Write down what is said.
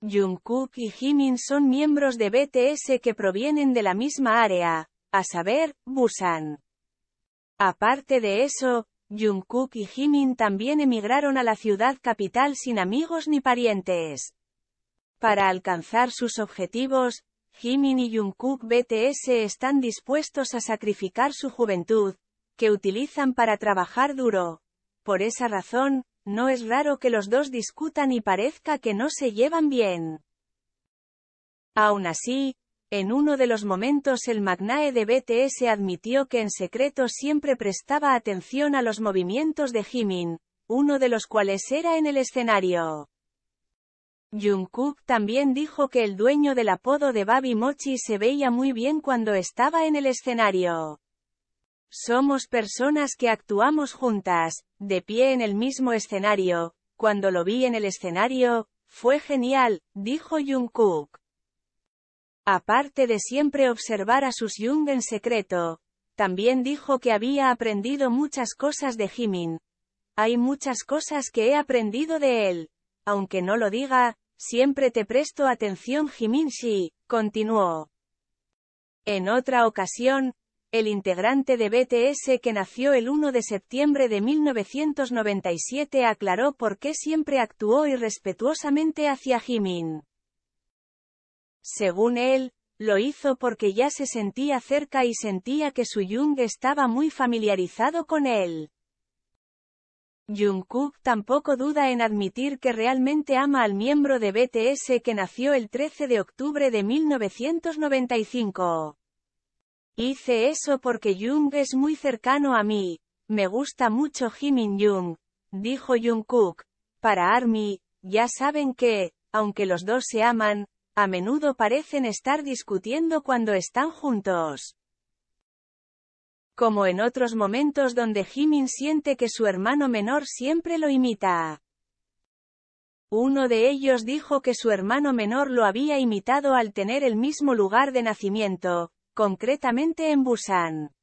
Jungkook y Jimin son miembros de BTS que provienen de la misma área, a saber, Busan. Aparte de eso, Jungkook y Jimin también emigraron a la ciudad capital sin amigos ni parientes. Para alcanzar sus objetivos, Jimin y Jungkook BTS están dispuestos a sacrificar su juventud, que utilizan para trabajar duro. Por esa razón, no es raro que los dos discutan y parezca que no se llevan bien. Aún así, en uno de los momentos el magnae de BTS admitió que en secreto siempre prestaba atención a los movimientos de Jimin, uno de los cuales era en el escenario. Jungkook también dijo que el dueño del apodo de Babi Mochi se veía muy bien cuando estaba en el escenario. Somos personas que actuamos juntas, de pie en el mismo escenario. Cuando lo vi en el escenario, fue genial, dijo Jungkook. Aparte de siempre observar a sus Jung en secreto, también dijo que había aprendido muchas cosas de Jimin. Hay muchas cosas que he aprendido de él. Aunque no lo diga, siempre te presto atención Jimin Shi, continuó. En otra ocasión, el integrante de BTS que nació el 1 de septiembre de 1997 aclaró por qué siempre actuó irrespetuosamente hacia Jimin. Según él, lo hizo porque ya se sentía cerca y sentía que su Jung estaba muy familiarizado con él. Jungkook tampoco duda en admitir que realmente ama al miembro de BTS que nació el 13 de octubre de 1995. Hice eso porque Jung es muy cercano a mí. Me gusta mucho Jimin Jung, dijo Jungkook. Para Army, ya saben que, aunque los dos se aman, a menudo parecen estar discutiendo cuando están juntos. Como en otros momentos donde Jimin siente que su hermano menor siempre lo imita. Uno de ellos dijo que su hermano menor lo había imitado al tener el mismo lugar de nacimiento, concretamente en Busan.